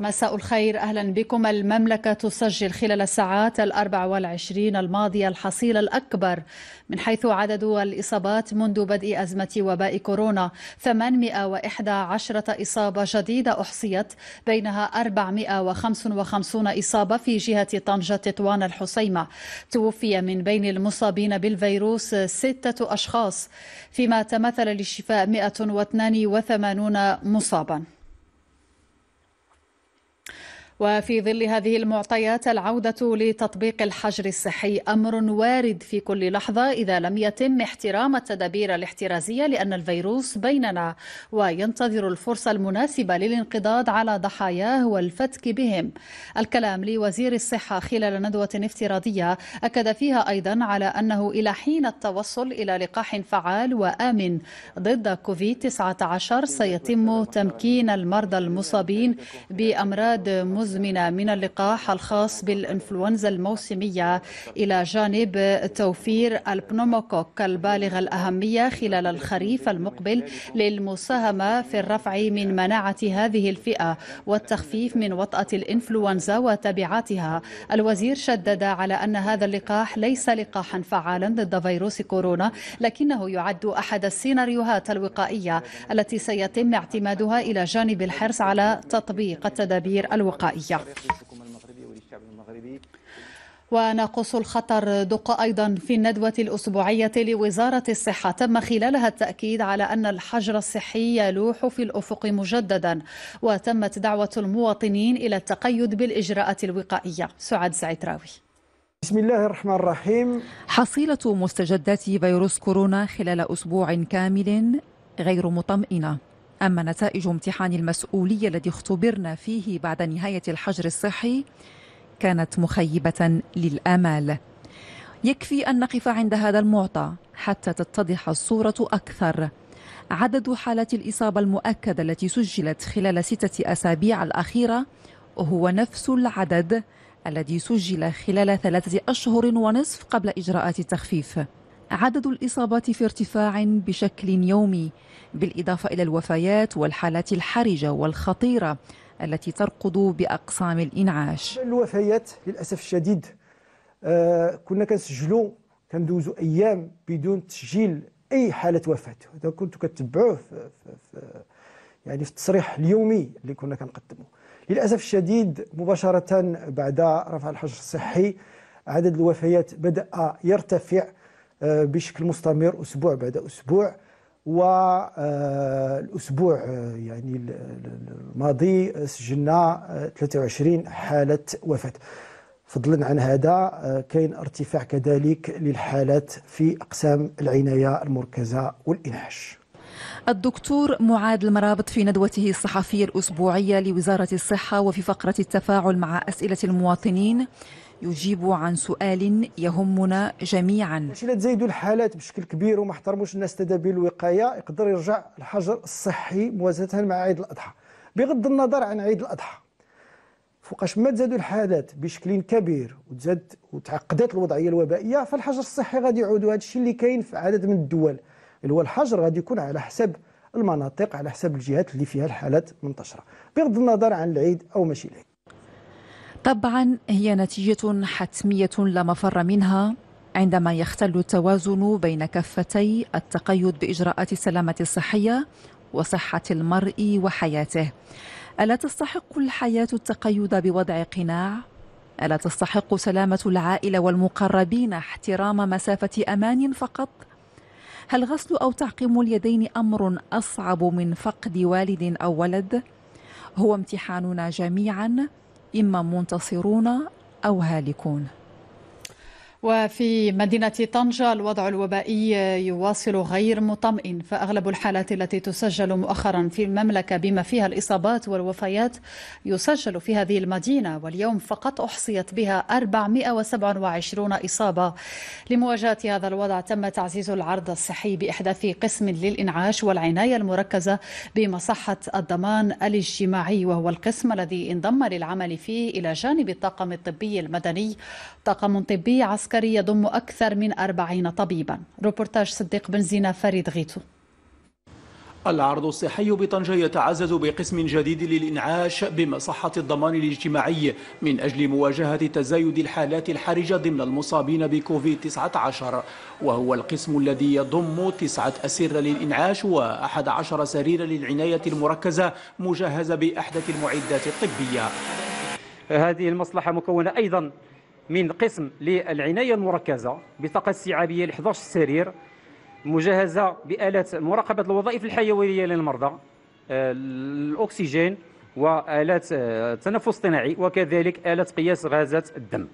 مساء الخير أهلا بكم المملكة تسجل خلال الساعات الأربع والعشرين الماضية الحصيل الأكبر من حيث عدد الإصابات منذ بدء أزمة وباء كورونا 811 إصابة جديدة أحصيت بينها 455 إصابة في جهة طنجة تطوان الحسيمة توفي من بين المصابين بالفيروس ستة أشخاص فيما تمثل للشفاء 182 مصاباً وفي ظل هذه المعطيات العودة لتطبيق الحجر الصحي أمر وارد في كل لحظة إذا لم يتم احترام التدابير الاحترازية لأن الفيروس بيننا وينتظر الفرصة المناسبة للانقضاض على ضحاياه والفتك بهم الكلام لوزير الصحة خلال ندوة افتراضية أكد فيها أيضا على أنه إلى حين التوصل إلى لقاح فعال وآمن ضد كوفيد 19 سيتم تمكين المرضى المصابين بأمراض مزمنة المزمنه من اللقاح الخاص بالإنفلونزا الموسمية إلى جانب توفير البنوموكوك البالغ الأهمية خلال الخريف المقبل للمساهمة في الرفع من مناعة هذه الفئة والتخفيف من وطأة الإنفلونزا وتبعاتها الوزير شدد على أن هذا اللقاح ليس لقاحا فعالا ضد فيروس كورونا لكنه يعد أحد السيناريوهات الوقائية التي سيتم اعتمادها إلى جانب الحرص على تطبيق التدابير الوقائية الرأي وناقص الخطر دق أيضا في الندوة الأسبوعية لوزارة الصحة تم خلالها التأكيد على أن الحجر الصحي يلوح في الأفق مجددا وتمت دعوة المواطنين إلى التقيد بالإجراءات الوقائية سعد زعتراوي بسم الله الرحمن الرحيم حصيلة مستجدات فيروس كورونا خلال أسبوع كامل غير مطمئنة أما نتائج امتحان المسؤولية الذي اختبرنا فيه بعد نهاية الحجر الصحي كانت مخيبة للآمال يكفي أن نقف عند هذا المعطى حتى تتضح الصورة أكثر عدد حالات الإصابة المؤكدة التي سجلت خلال ستة أسابيع الأخيرة هو نفس العدد الذي سجل خلال ثلاثة أشهر ونصف قبل إجراءات التخفيف عدد الإصابات في ارتفاع بشكل يومي بالإضافة إلى الوفيات والحالات الحرجة والخطيرة التي ترقد بأقسام الإنعاش الوفيات للأسف الشديد آه كنا كنسجلوا كندوزو أيام بدون تسجيل أي حالة وفاة هذا كنت كتبعوه في, في, يعني في التصريح اليومي اللي كنا كنقدمه للأسف الشديد مباشرة بعد رفع الحجر الصحي عدد الوفيات بدأ يرتفع آه، بشكل مستمر أسبوع بعد أسبوع والأسبوع آه، آه، يعني الماضي سجلنا 23 حالة وفاة فضلا عن هذا كاين ارتفاع كذلك للحالات في أقسام العناية المركزة والإنعاش الدكتور معاد المرابط في ندوته الصحفية الأسبوعية لوزارة الصحة وفي فقرة التفاعل مع أسئلة المواطنين يجيب عن سؤال يهمنا جميعا باش الا تزايدوا الحالات بشكل كبير وما احترموش الناس تدابير الوقايه يقدر يرجع الحجر الصحي موازنه مع عيد الاضحى بغض النظر عن عيد الاضحى فوقاش ما تزادوا الحالات بشكل كبير وتزاد وتعقدت الوضعيه الوبائيه فالحجر الصحي غادي يعود هذا الشيء اللي كاين في عدد من الدول اللي هو الحجر غادي يكون على حساب المناطق على حساب الجهات اللي فيها الحالات منتشره بغض النظر عن العيد او ماشي العيد طبعا هي نتيجة حتمية لا مفر منها عندما يختل التوازن بين كفتي التقيد بإجراءات السلامة الصحية وصحة المرء وحياته ألا تستحق الحياة التقيد بوضع قناع؟ ألا تستحق سلامة العائلة والمقربين احترام مسافة أمان فقط؟ هل غسل أو تعقيم اليدين أمر أصعب من فقد والد أو ولد؟ هو امتحاننا جميعاً إما منتصرون أو هالكون وفي مدينة طنجة الوضع الوبائي يواصل غير مطمئن فأغلب الحالات التي تسجل مؤخرا في المملكة بما فيها الإصابات والوفيات يسجل في هذه المدينة واليوم فقط أحصيت بها 427 إصابة لمواجهة هذا الوضع تم تعزيز العرض الصحي بإحداث قسم للإنعاش والعناية المركزة بمصحة الضمان الاجتماعي وهو القسم الذي انضم للعمل فيه إلى جانب الطاقم الطبي المدني طاقم طبي عصر العسكري يضم أكثر من أربعين طبيبا روبورتاج صديق بن زينة فريد غيتو العرض الصحي بطنجة يتعزز بقسم جديد للإنعاش بمصحة الضمان الاجتماعي من أجل مواجهة تزايد الحالات الحرجة ضمن المصابين بكوفيد 19 وهو القسم الذي يضم تسعة أسرة للإنعاش وأحد عشر سرير للعناية المركزة مجهزة بأحدث المعدات الطبية هذه المصلحة مكونة أيضا من قسم للعناية المركزة بطاقة استيعابية ل 11 سرير مجهزة بآلات مراقبة الوظائف الحيوية للمرضى آه، الأكسجين وآلات التنفس آه، الصناعي وكذلك آلات قياس غازات الدم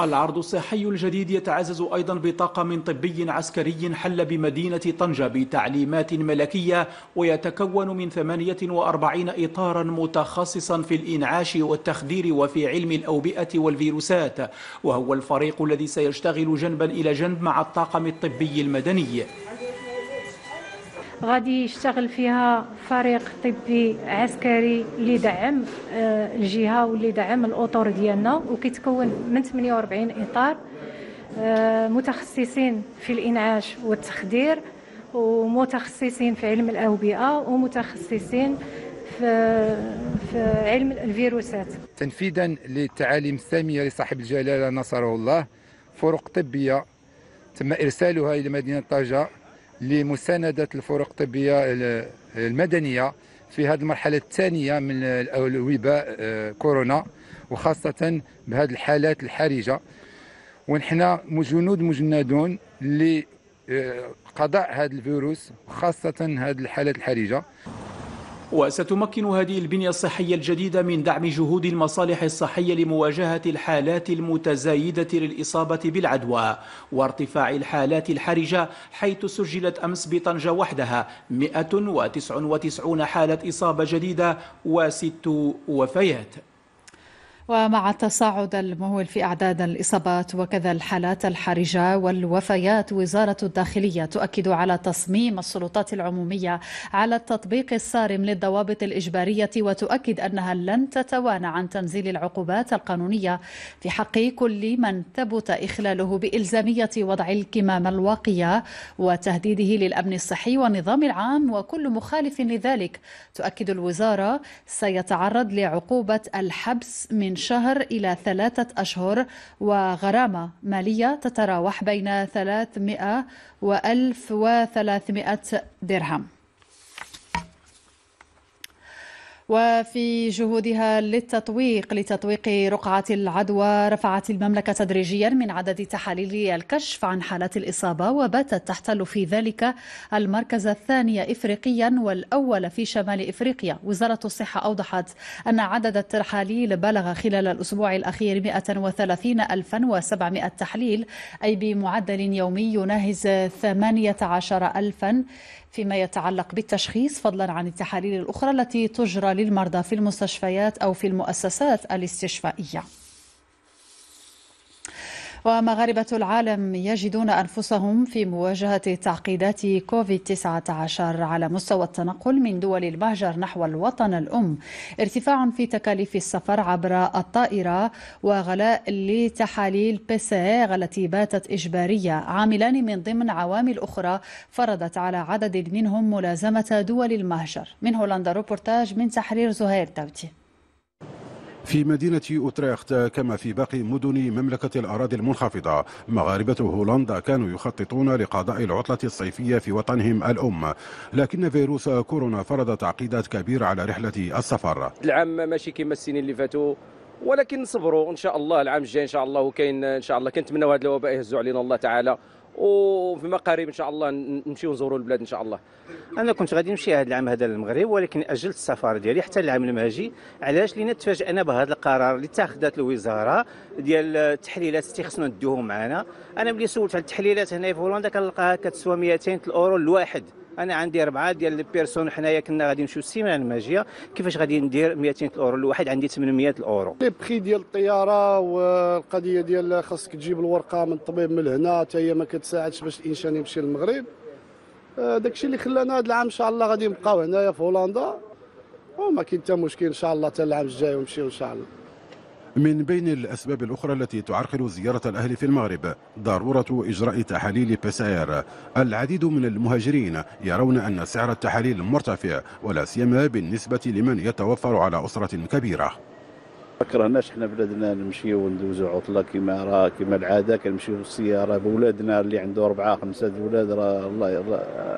العرض الصحي الجديد يتعزز أيضا بطاقم طبي عسكري حل بمدينة طنجة بتعليمات ملكية ويتكون من 48 إطارا متخصصا في الإنعاش والتخدير وفي علم الأوبئة والفيروسات وهو الفريق الذي سيشتغل جنبا إلى جنب مع الطاقم الطبي المدني غادي يشتغل فيها فريق طبي عسكري اللي دعم آه، الجهه واللي دعم الاطر ديالنا وكيتكون من 48 اطار آه، متخصصين في الانعاش والتخدير ومتخصصين في علم الاوبئه ومتخصصين في, في علم الفيروسات تنفيذا للتعاليم الساميه لصاحب الجلاله نصره الله فرق طبيه تم ارسالها الى مدينه طنجه لمساندة الفرق الطبية المدنية في هذه المرحلة الثانية من الوباء آه، كورونا وخاصة بهذه الحالات الحرجة ونحن جنود مجندون لقضاء هذا الفيروس وخاصة هذه الحالات الحرجة وستمكن هذه البنية الصحية الجديدة من دعم جهود المصالح الصحية لمواجهة الحالات المتزايدة للإصابة بالعدوى وارتفاع الحالات الحرجة حيث سجلت أمس بطنجة وحدها 199 حالة إصابة جديدة وست وفيات ومع تصاعد المهول في أعداد الإصابات وكذا الحالات الحرجة والوفيات وزارة الداخلية تؤكد على تصميم السلطات العمومية على التطبيق الصارم للضوابط الإجبارية وتؤكد أنها لن تتوانى عن تنزيل العقوبات القانونية في حق كل من ثبت إخلاله بإلزامية وضع الكمام الواقية وتهديده للأمن الصحي والنظام العام وكل مخالف لذلك تؤكد الوزارة سيتعرض لعقوبة الحبس من من شهر إلى ثلاثة أشهر وغرامة مالية تتراوح بين 300 و 1300 درهم وفي جهودها للتطويق لتطويق رقعة العدوى رفعت المملكة تدريجيا من عدد تحاليل الكشف عن حالات الإصابة وباتت تحتل في ذلك المركز الثاني إفريقيا والأول في شمال إفريقيا وزارة الصحة أوضحت أن عدد التحاليل بلغ خلال الأسبوع الأخير 130700 تحليل أي بمعدل يومي يناهز 18000 فيما يتعلق بالتشخيص فضلا عن التحاليل الأخرى التي تجرى للمرضى في المستشفيات أو في المؤسسات الاستشفائية ومغاربة العالم يجدون أنفسهم في مواجهة تعقيدات كوفيد-19 على مستوى التنقل من دول المهجر نحو الوطن الأم ارتفاع في تكاليف السفر عبر الطائرة وغلاء لتحاليل بيسيغ التي باتت إجبارية عاملان من ضمن عوامل أخرى فرضت على عدد منهم ملازمة دول المهجر من هولندا روبورتاج من تحرير زهير توتي في مدينة أوتريخت كما في باقي مدن مملكة الأراضي المنخفضة مغاربة هولندا كانوا يخططون لقضاء العطلة الصيفية في وطنهم الأم لكن فيروس كورونا فرض تعقيدات كبيرة على رحلة السفر العام ماشي كما السنين اللي فاتوا ولكن صبروا ان شاء الله العام الجاي ان شاء الله وكاين ان شاء الله كنتمنوا هذا الوباء يهزوا علينا الله تعالى وفي مقاريب ان شاء الله نمشيو نزوروا البلاد ان شاء الله انا كنت غادي نمشي هذا العام هذا للمغرب ولكن اجلت السفر ديالي حتى العام المهاجي علاش لان تفاجئنا بهذا القرار اللي اتخذت الوزاره ديال التحليلات اللي خصنا ندوهم معنا انا ملي سولت على التحليلات هنا في هولندا كنلقاها كتسوى 200 الاورو الواحد انا عندي اربعه ديال البيرسون حنايا كنا غادي نمشيو السيمانه الماجيه كيفاش غادي ندير 200 اورو الواحد عندي 800 اورو لي بخي ديال الطياره والقضيه ديال خاصك تجيب الورقه من الطبيب من هنا حتى هي ما كتساعدش باش الانسان يمشي للمغرب آه، داكشي اللي خلانا هذا العام ان شاء الله غادي نبقاو هنايا في هولندا وما كاين حتى مشكل ان شاء الله حتى العام الجاي ونمشيو ان شاء الله من بين الأسباب الأخرى التي تعرقل زيارة الأهل في المغرب ضرورة إجراء تحاليل بسائر العديد من المهاجرين يرون أن سعر التحاليل مرتفع ولا سيما بالنسبة لمن يتوفر على أسرة كبيرة ما كرهناش حنا بلادنا نمشيو وندوزو عطله كيما راه كيما العاده كنمشيو بالسياره بولادنا اللي عنده اربعه خمسه ولاد راه الله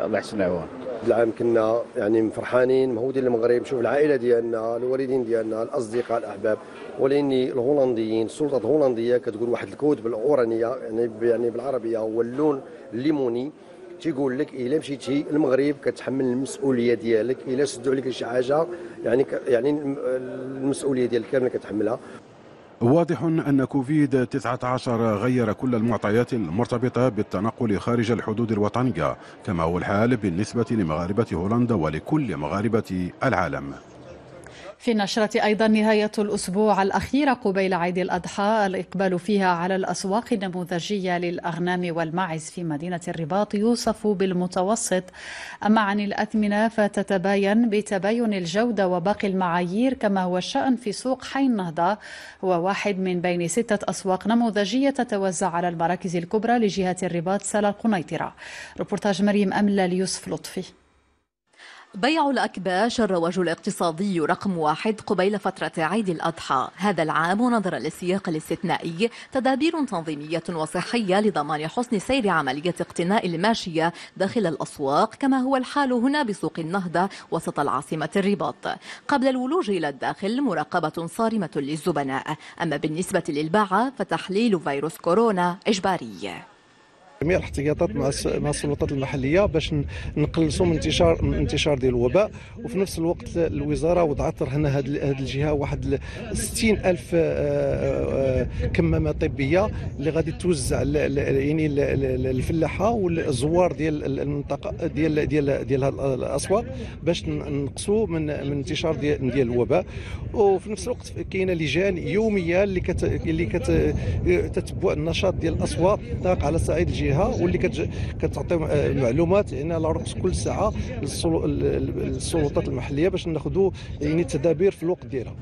الله يحسن عوان العام كنا يعني فرحانين مهودين المغرب نشوف العائله ديالنا الوالدين ديالنا الاصدقاء الاحباب ولكن الهولنديين السلطه الهولنديه كتقول واحد الكود بالاورانيه يعني يعني بالعربيه هو اللون الليموني تيقول لك الا مشيتي المغرب كتحمل المسؤوليه ديالك الا سدوا عليك شي حاجه يعني يعني المسؤوليه ديالك كامله كتحملها واضح أن كوفيد 19 غير كل المعطيات المرتبطة بالتنقل خارج الحدود الوطنية كما هو الحال بالنسبة لمغاربة هولندا ولكل مغاربة العالم في نشرة أيضا نهاية الأسبوع الأخيرة قبيل عيد الأضحى الإقبال فيها على الأسواق النموذجية للأغنام والماعز في مدينة الرباط يوصف بالمتوسط أما عن الأثمنة فتتباين بتباين الجودة وباقي المعايير كما هو الشأن في سوق حي النهضة هو واحد من بين ستة أسواق نموذجية تتوزع على المراكز الكبرى لجهة الرباط سلا القنيطرة روبورتاج مريم أملا ليوسف لطفي بيع الأكباش الرواج الاقتصادي رقم واحد قبيل فترة عيد الأضحى هذا العام نظرا للسياق الاستثنائي تدابير تنظيمية وصحية لضمان حسن سير عملية اقتناء الماشية داخل الأسواق كما هو الحال هنا بسوق النهضة وسط العاصمة الرباط قبل الولوج إلى الداخل مراقبة صارمة للزبناء أما بالنسبة للباعة فتحليل فيروس كورونا إجباري جميع الاحتياطات مع مع السلطات المحليه باش نقلصوا من انتشار من انتشار ديال الوباء وفي نفس الوقت الوزاره وضعت رهن هذه الجهه واحد 60 الف آه، آه، كمامه طبيه اللي غادي توزع يعني الفلاحه والزوار ديال المنطقه ديال ديال ديال الاسواق باش نقصوا من من انتشار ديال ديال الوباء وفي نفس الوقت كاينه لجان يوميه اللي كت اللي كتتبع النشاط ديال الاسواق على صعيد الجهه جهه واللي كتعطي آه، معلومات يعني على رأس كل ساعه للسلطات المحليه باش ناخذوا يعني التدابير في الوقت ديالها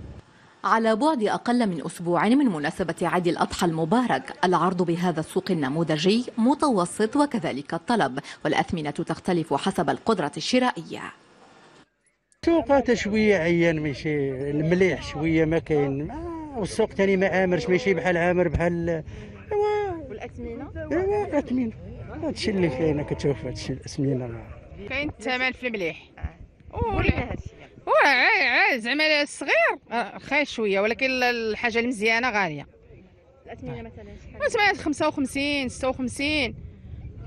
على بعد أقل من أسبوع من مناسبة عيد الأضحى المبارك العرض بهذا السوق النموذجي متوسط وكذلك الطلب والأثمنة تختلف حسب القدرة الشرائية سوق شوية عيان ماشي المليح شوية ما كاين آه، والسوق تاني ما عامرش ماشي بحال عامر بحال والاثمنه ايوا الاثمنه هادشي اللي كاين كتشوف هادشي الاثمنه كاين الثمن في المليح واه زعما الصغير رخيص آه، شويه ولكن الحاجه المزيانه غاليه الاثمنه مثلا شحال مثلا 55 56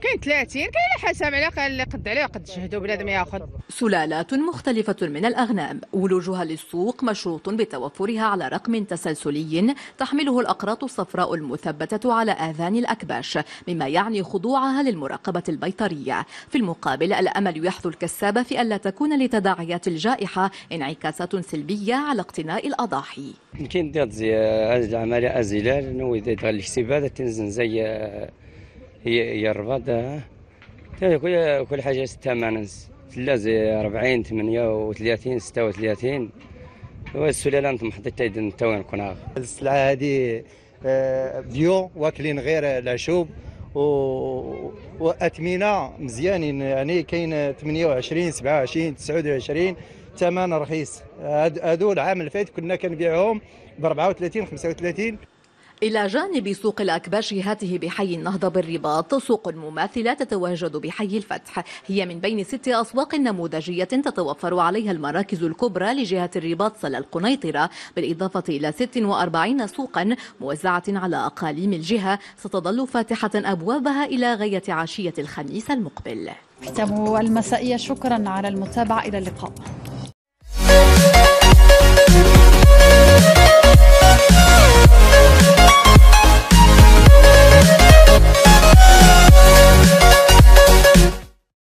كاين 30 كاين على حسب على اللي قد عليه قد جهده بنادم ياخذ سلالات مختلفة من الأغنام ولوجها للسوق مشروط بتوفرها على رقم تسلسلي تحمله الأقراط الصفراء المثبتة على آذان الأكباش مما يعني خضوعها للمراقبة البيطرية في المقابل الأمل يحث الكساب في ألا تكون لتداعيات الجائحة انعكاسات سلبية على اقتناء الأضاحي كاين ديال العملية أزلال نوي ديال الاحتبادات تنزن زي هي هي الرباط آه. كل كل حاجه لا زي 40 38 36 والسلاله يدن حتى وين كنا السلعه هذه آه، بيو واكلين غير العشوب و... واثمنه مزيانين يعني كاين 28 27 29 ثمن رخيص هادو العام اللي فات كنا كنبيعهم ب 34 35 إلى جانب سوق الأكباش هاته بحي النهضة بالرباط سوق مماثلة تتواجد بحي الفتح هي من بين ست أسواق نموذجية تتوفر عليها المراكز الكبرى لجهة الرباط صلى القنيطرة بالإضافة إلى 46 سوقا موزعة على أقاليم الجهة ستظل فاتحة أبوابها إلى غاية عشية الخميس المقبل كتاب المسائية شكرا على المتابعة إلى اللقاء